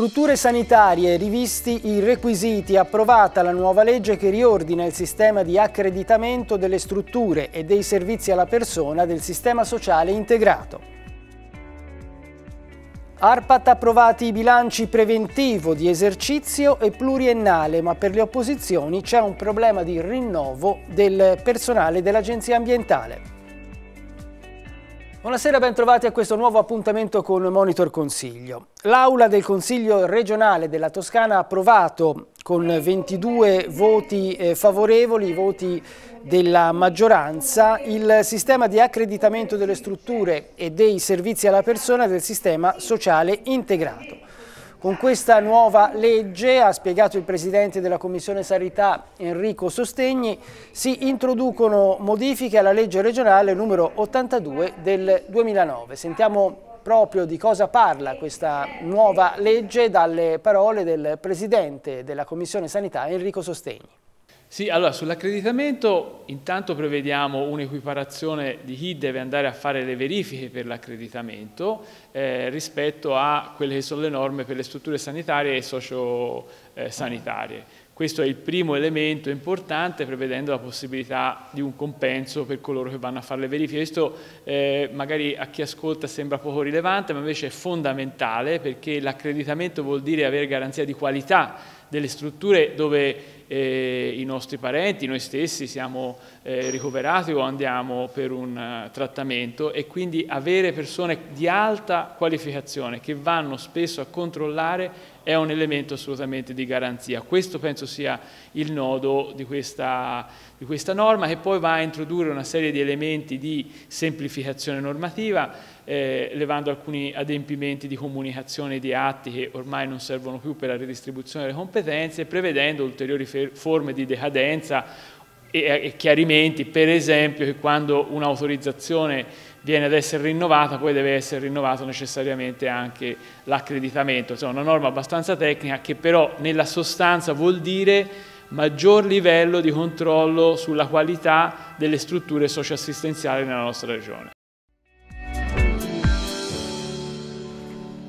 Strutture sanitarie, rivisti i requisiti, approvata la nuova legge che riordina il sistema di accreditamento delle strutture e dei servizi alla persona del sistema sociale integrato. ARPAT approvati i bilanci preventivo di esercizio e pluriennale, ma per le opposizioni c'è un problema di rinnovo del personale dell'Agenzia ambientale. Buonasera, bentrovati a questo nuovo appuntamento con Monitor Consiglio. L'Aula del Consiglio regionale della Toscana ha approvato con 22 voti eh, favorevoli, voti della maggioranza, il sistema di accreditamento delle strutture e dei servizi alla persona del sistema sociale integrato. Con questa nuova legge, ha spiegato il Presidente della Commissione Sanità Enrico Sostegni, si introducono modifiche alla legge regionale numero 82 del 2009. Sentiamo proprio di cosa parla questa nuova legge dalle parole del Presidente della Commissione Sanità Enrico Sostegni. Sì, allora sull'accreditamento intanto prevediamo un'equiparazione di chi deve andare a fare le verifiche per l'accreditamento eh, rispetto a quelle che sono le norme per le strutture sanitarie e sociosanitarie. Eh, questo è il primo elemento importante, prevedendo la possibilità di un compenso per coloro che vanno a fare le verifiche. Questo eh, magari a chi ascolta sembra poco rilevante, ma invece è fondamentale perché l'accreditamento vuol dire avere garanzia di qualità delle strutture dove eh, i nostri parenti, noi stessi siamo eh, ricoverati o andiamo per un uh, trattamento e quindi avere persone di alta qualificazione che vanno spesso a controllare è un elemento assolutamente di garanzia. Questo penso sia il nodo di questa, di questa norma che poi va a introdurre una serie di elementi di semplificazione normativa eh, levando alcuni adempimenti di comunicazione di atti che ormai non servono più per la ridistribuzione delle competenze, prevedendo ulteriori forme di decadenza e, e chiarimenti, per esempio che quando un'autorizzazione viene ad essere rinnovata, poi deve essere rinnovato necessariamente anche l'accreditamento. Insomma, una norma abbastanza tecnica che però nella sostanza vuol dire maggior livello di controllo sulla qualità delle strutture socioassistenziali nella nostra regione.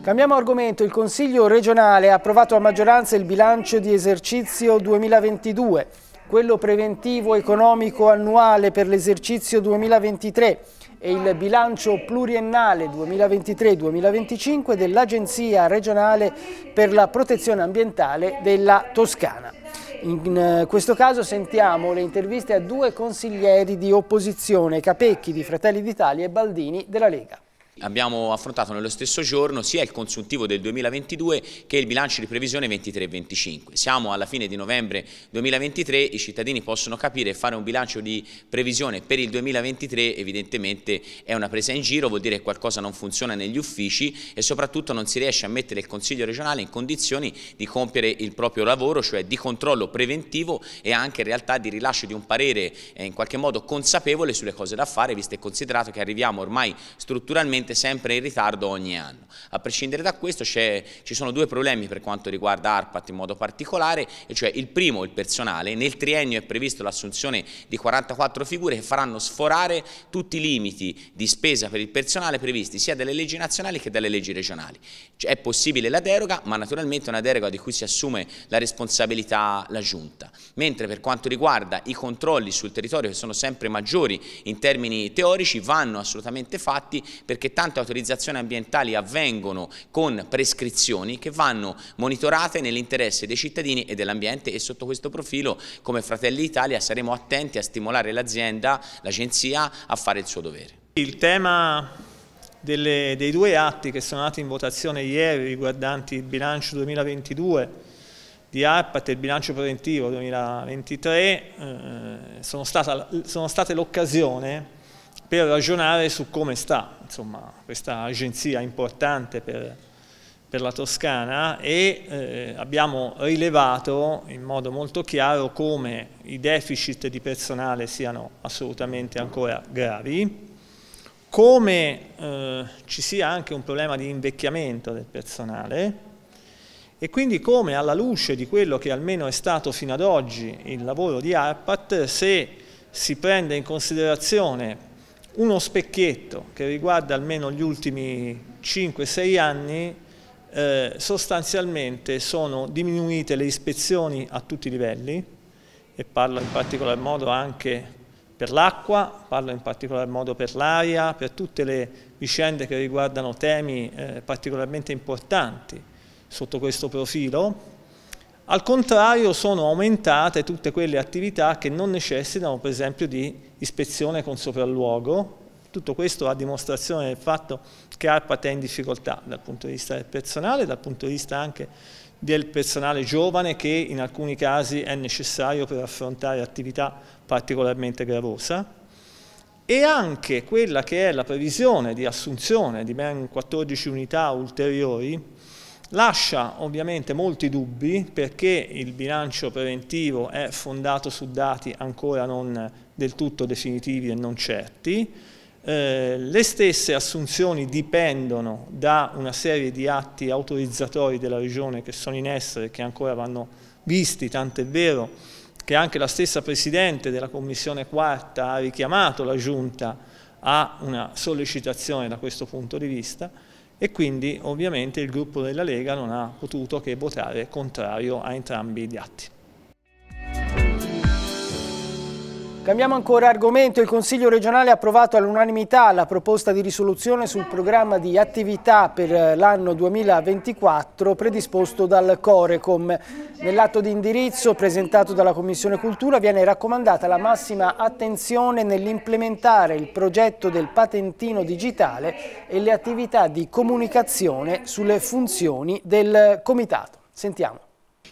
Cambiamo argomento, il Consiglio regionale ha approvato a maggioranza il bilancio di esercizio 2022, quello preventivo economico annuale per l'esercizio 2023 e il bilancio pluriennale 2023-2025 dell'Agenzia regionale per la protezione ambientale della Toscana. In eh, questo caso sentiamo le interviste a due consiglieri di opposizione, Capecchi di Fratelli d'Italia e Baldini della Lega. Abbiamo affrontato nello stesso giorno sia il consuntivo del 2022 che il bilancio di previsione 23-25. Siamo alla fine di novembre 2023, i cittadini possono capire fare un bilancio di previsione per il 2023 evidentemente è una presa in giro, vuol dire che qualcosa non funziona negli uffici e soprattutto non si riesce a mettere il Consiglio regionale in condizioni di compiere il proprio lavoro, cioè di controllo preventivo e anche in realtà di rilascio di un parere eh, in qualche modo consapevole sulle cose da fare, visto e considerato che arriviamo ormai strutturalmente praticamente sempre in ritardo ogni anno. A prescindere da questo ci sono due problemi per quanto riguarda ARPAT in modo particolare, e cioè il primo, il personale, nel triennio è previsto l'assunzione di 44 figure che faranno sforare tutti i limiti di spesa per il personale previsti sia dalle leggi nazionali che dalle leggi regionali. Cioè, è possibile la deroga, ma naturalmente è una deroga di cui si assume la responsabilità la Giunta. Mentre per quanto riguarda i controlli sul territorio che sono sempre maggiori in termini teorici, vanno assolutamente fatti perché tante autorizzazioni ambientali avvengono con prescrizioni che vanno monitorate nell'interesse dei cittadini e dell'ambiente e sotto questo profilo come Fratelli Italia saremo attenti a stimolare l'azienda, l'agenzia a fare il suo dovere. Il tema delle, dei due atti che sono nati in votazione ieri riguardanti il bilancio 2022 di ARPAT e il bilancio preventivo 2023 eh, sono, stata, sono state l'occasione per ragionare su come sta insomma, questa agenzia importante per, per la Toscana e eh, abbiamo rilevato in modo molto chiaro come i deficit di personale siano assolutamente ancora gravi, come eh, ci sia anche un problema di invecchiamento del personale e quindi come alla luce di quello che almeno è stato fino ad oggi il lavoro di ARPAT, se si prende in considerazione uno specchietto che riguarda almeno gli ultimi 5-6 anni, eh, sostanzialmente sono diminuite le ispezioni a tutti i livelli, e parlo in particolar modo anche per l'acqua, parlo in particolar modo per l'aria, per tutte le vicende che riguardano temi eh, particolarmente importanti sotto questo profilo, al contrario sono aumentate tutte quelle attività che non necessitano per esempio di ispezione con sopralluogo, tutto questo a dimostrazione del fatto che ARPAT è in difficoltà dal punto di vista del personale, dal punto di vista anche del personale giovane che in alcuni casi è necessario per affrontare attività particolarmente gravosa e anche quella che è la previsione di assunzione di ben 14 unità ulteriori Lascia ovviamente molti dubbi perché il bilancio preventivo è fondato su dati ancora non del tutto definitivi e non certi. Eh, le stesse assunzioni dipendono da una serie di atti autorizzatori della Regione che sono in essere e che ancora vanno visti, tant'è vero che anche la stessa Presidente della Commissione quarta ha richiamato la Giunta a una sollecitazione da questo punto di vista e quindi ovviamente il gruppo della Lega non ha potuto che votare contrario a entrambi gli atti. Cambiamo ancora argomento. Il Consiglio regionale ha approvato all'unanimità la proposta di risoluzione sul programma di attività per eh, l'anno 2024 predisposto dal Corecom. Nell'atto di indirizzo presentato dalla Commissione Cultura viene raccomandata la massima attenzione nell'implementare il progetto del patentino digitale e le attività di comunicazione sulle funzioni del Comitato. Sentiamo.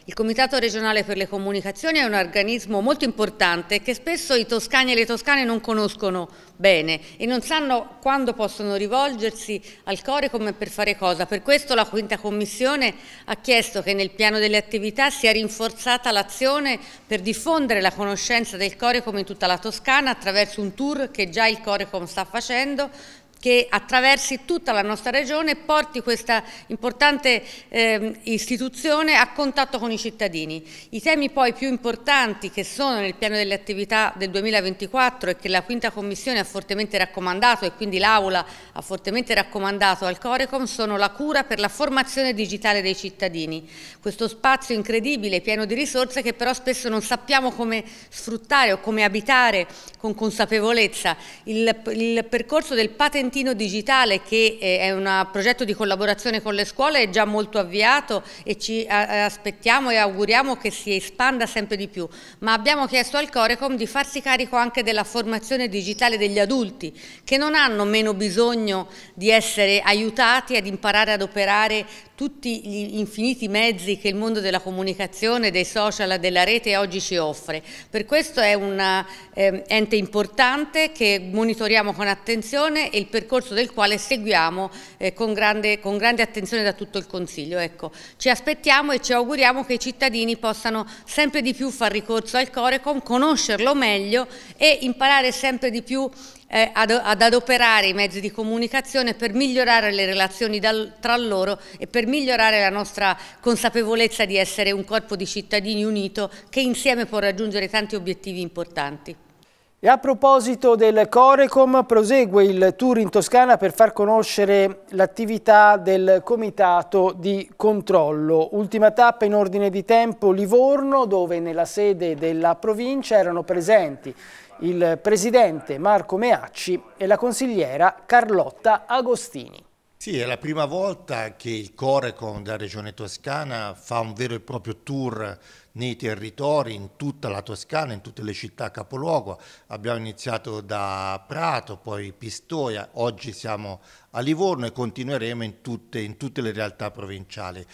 Il Comitato regionale per le comunicazioni è un organismo molto importante che spesso i toscani e le toscane non conoscono bene e non sanno quando possono rivolgersi al Corecom e per fare cosa. Per questo la quinta commissione ha chiesto che nel piano delle attività sia rinforzata l'azione per diffondere la conoscenza del Corecom in tutta la Toscana attraverso un tour che già il Corecom sta facendo che attraversi tutta la nostra regione e porti questa importante eh, istituzione a contatto con i cittadini. I temi poi più importanti che sono nel piano delle attività del 2024 e che la quinta commissione ha fortemente raccomandato e quindi l'Aula ha fortemente raccomandato al Corecom sono la cura per la formazione digitale dei cittadini. Questo spazio incredibile, pieno di risorse che però spesso non sappiamo come sfruttare o come abitare con consapevolezza. Il, il percorso del patentino Trentino Digitale che eh, è un progetto di collaborazione con le scuole è già molto avviato e ci aspettiamo e auguriamo che si espanda sempre di più, ma abbiamo chiesto al Corecom di farsi carico anche della formazione digitale degli adulti che non hanno meno bisogno di essere aiutati ad imparare ad operare tutti gli infiniti mezzi che il mondo della comunicazione, dei social, della rete oggi ci offre. Per questo è un ehm, ente importante che monitoriamo con attenzione e il percorso del quale seguiamo eh, con, grande, con, grande, attenzione da tutto il Consiglio. Ecco, ci aspettiamo e ci auguriamo che i cittadini possano sempre di più far ricorso al Corecom, conoscerlo meglio e imparare sempre di più eh, ad, ad, adoperare i mezzi di comunicazione per migliorare le relazioni dal, tra loro e per migliorare la nostra consapevolezza di essere un corpo di cittadini unito che insieme può raggiungere tanti obiettivi importanti. E a proposito del Corecom, prosegue il tour in Toscana per far conoscere l'attività del Comitato di Controllo. Ultima tappa in ordine di tempo Livorno, dove nella sede della provincia erano presenti il presidente Marco Meacci e la consigliera Carlotta Agostini. Sì, è la prima volta che il Corecom della Regione Toscana fa un vero e proprio tour nei territori, in tutta la Toscana, in tutte le città capoluogo. Abbiamo iniziato da Prato, poi Pistoia, oggi siamo a Livorno e continueremo in tutte, in tutte le realtà provinciali.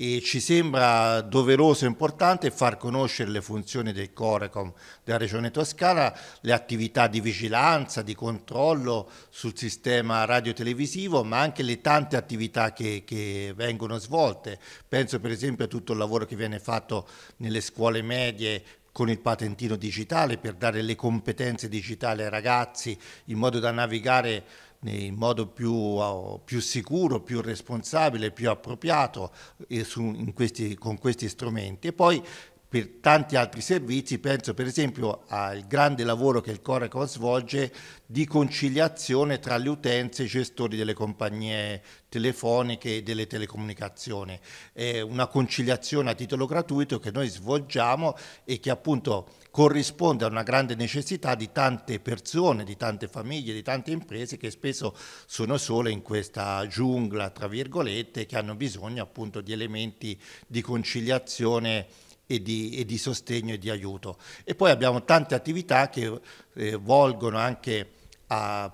E ci sembra doveroso e importante far conoscere le funzioni del Corecom della Regione Toscana, le attività di vigilanza, di controllo sul sistema radiotelevisivo, ma anche le tante attività che, che vengono svolte. Penso per esempio a tutto il lavoro che viene fatto nel nelle scuole medie con il patentino digitale per dare le competenze digitali ai ragazzi in modo da navigare in modo più, oh, più sicuro, più responsabile, più appropriato eh, su, questi, con questi strumenti e poi per tanti altri servizi, penso per esempio al grande lavoro che il Coreco svolge di conciliazione tra le utenze e i gestori delle compagnie telefoniche e delle telecomunicazioni. È una conciliazione a titolo gratuito che noi svolgiamo e che appunto corrisponde a una grande necessità di tante persone, di tante famiglie, di tante imprese che spesso sono sole in questa giungla, tra virgolette, che hanno bisogno appunto di elementi di conciliazione e di, e di sostegno e di aiuto. E poi abbiamo tante attività che eh, volgono anche a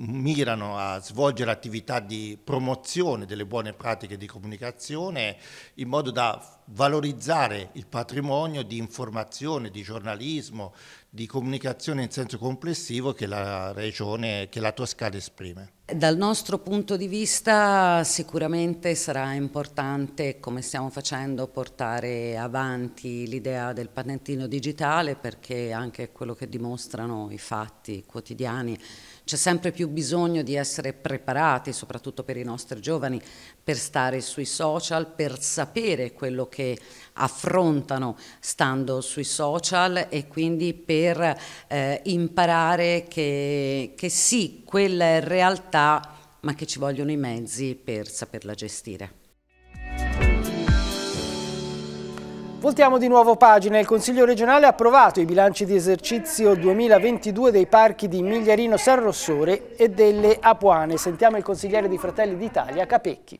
mirano a svolgere attività di promozione delle buone pratiche di comunicazione in modo da valorizzare il patrimonio di informazione, di giornalismo, di comunicazione in senso complessivo che la regione, che la Toscana esprime. Dal nostro punto di vista sicuramente sarà importante, come stiamo facendo, portare avanti l'idea del patentino digitale perché anche quello che dimostrano i fatti quotidiani c'è sempre più bisogno di essere preparati, soprattutto per i nostri giovani, per stare sui social, per sapere quello che che affrontano stando sui social e quindi per eh, imparare che, che sì, quella è realtà, ma che ci vogliono i mezzi per saperla gestire. Voltiamo di nuovo pagina. Il Consiglio regionale ha approvato i bilanci di esercizio 2022 dei parchi di Migliarino San Rossore e delle Apuane. Sentiamo il consigliere di Fratelli d'Italia, Capecchi.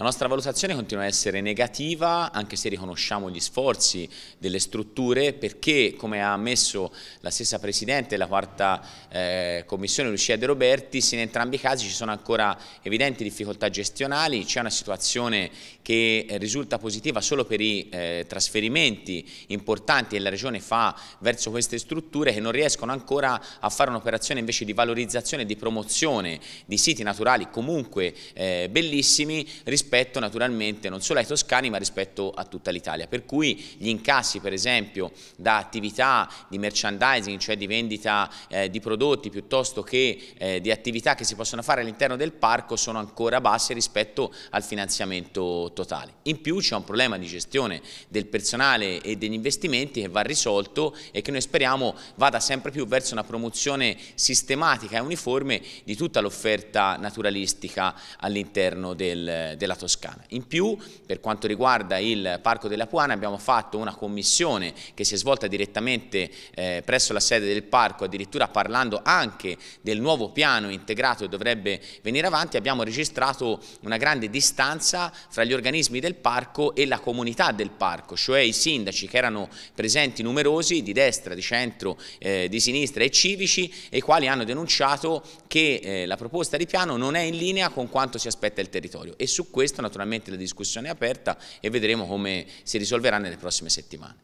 La nostra valutazione continua a essere negativa anche se riconosciamo gli sforzi delle strutture perché come ha ammesso la stessa Presidente della quarta eh, Commissione Lucia De Roberti se in entrambi i casi ci sono ancora evidenti difficoltà gestionali, c'è una situazione che eh, risulta positiva solo per i eh, trasferimenti importanti che la Regione fa verso queste strutture che non riescono ancora a fare un'operazione invece di valorizzazione e di promozione di siti naturali comunque eh, bellissimi rispetto rispetto naturalmente non solo ai toscani ma rispetto a tutta l'Italia, per cui gli incassi per esempio da attività di merchandising, cioè di vendita eh, di prodotti piuttosto che eh, di attività che si possono fare all'interno del parco sono ancora bassi rispetto al finanziamento totale. In più c'è un problema di gestione del personale e degli investimenti che va risolto e che noi speriamo vada sempre più verso una promozione sistematica e uniforme di tutta l'offerta naturalistica all'interno del, della Toscana. In più, per quanto riguarda il Parco della Puana, abbiamo fatto una commissione che si è svolta direttamente eh, presso la sede del parco, addirittura parlando anche del nuovo piano integrato che dovrebbe venire avanti, abbiamo registrato una grande distanza fra gli organismi del parco e la comunità del parco, cioè i sindaci che erano presenti numerosi di destra, di centro, eh, di sinistra e civici, i quali hanno denunciato che eh, la proposta di piano non è in linea con quanto si aspetta il territorio e su questo questo naturalmente la discussione è aperta e vedremo come si risolverà nelle prossime settimane.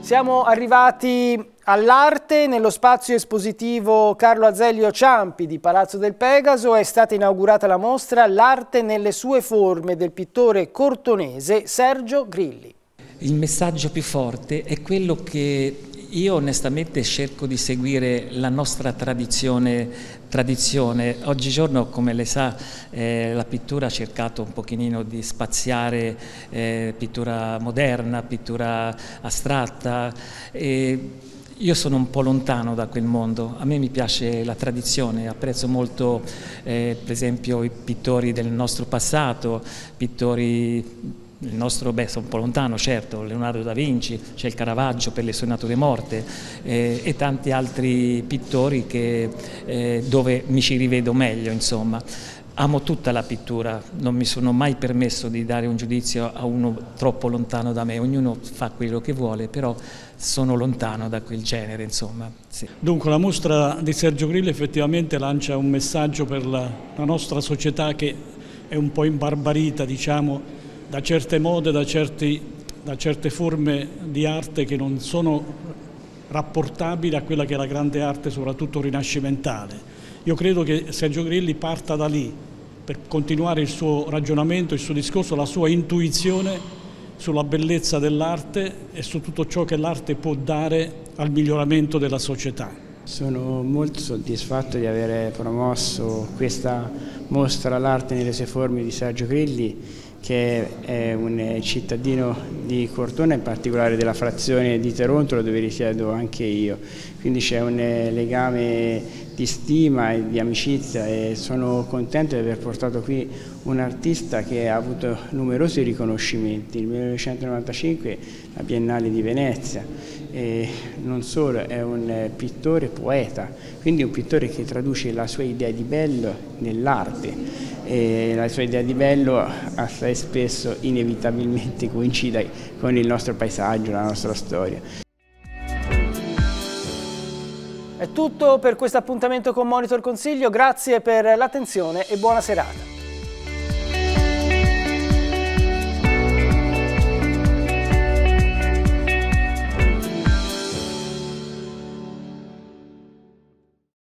Siamo arrivati all'arte nello spazio espositivo Carlo Azeglio Ciampi di Palazzo del Pegaso è stata inaugurata la mostra L'arte nelle sue forme del pittore cortonese Sergio Grilli. Il messaggio più forte è quello che io onestamente cerco di seguire la nostra tradizione, tradizione. oggigiorno come le sa eh, la pittura ha cercato un pochino di spaziare eh, pittura moderna, pittura astratta e io sono un po' lontano da quel mondo, a me mi piace la tradizione, apprezzo molto eh, per esempio i pittori del nostro passato, pittori il nostro, beh, sono un po' lontano, certo, Leonardo da Vinci, c'è il Caravaggio per le sue nature morte eh, e tanti altri pittori che, eh, dove mi ci rivedo meglio, insomma. Amo tutta la pittura, non mi sono mai permesso di dare un giudizio a uno troppo lontano da me, ognuno fa quello che vuole, però sono lontano da quel genere, insomma. Sì. Dunque la mostra di Sergio Grillo effettivamente lancia un messaggio per la, la nostra società che è un po' imbarbarita, diciamo, da certe mode, da, certi, da certe forme di arte che non sono rapportabili a quella che è la grande arte, soprattutto rinascimentale. Io credo che Sergio Grilli parta da lì per continuare il suo ragionamento, il suo discorso, la sua intuizione sulla bellezza dell'arte e su tutto ciò che l'arte può dare al miglioramento della società. Sono molto soddisfatto di aver promosso questa mostra L'arte nelle sue forme di Sergio Grilli che è un cittadino di Cortona, in particolare della frazione di Terontolo dove risiedo anche io. Quindi c'è un eh, legame di stima e di amicizia e sono contento di aver portato qui un artista che ha avuto numerosi riconoscimenti. Nel 1995 la Biennale di Venezia e non solo, è un pittore poeta, quindi un pittore che traduce la sua idea di bello nell'arte e la sua idea di bello assai spesso inevitabilmente coincide con il nostro paesaggio, la nostra storia. È tutto per questo appuntamento con Monitor Consiglio, grazie per l'attenzione e buona serata.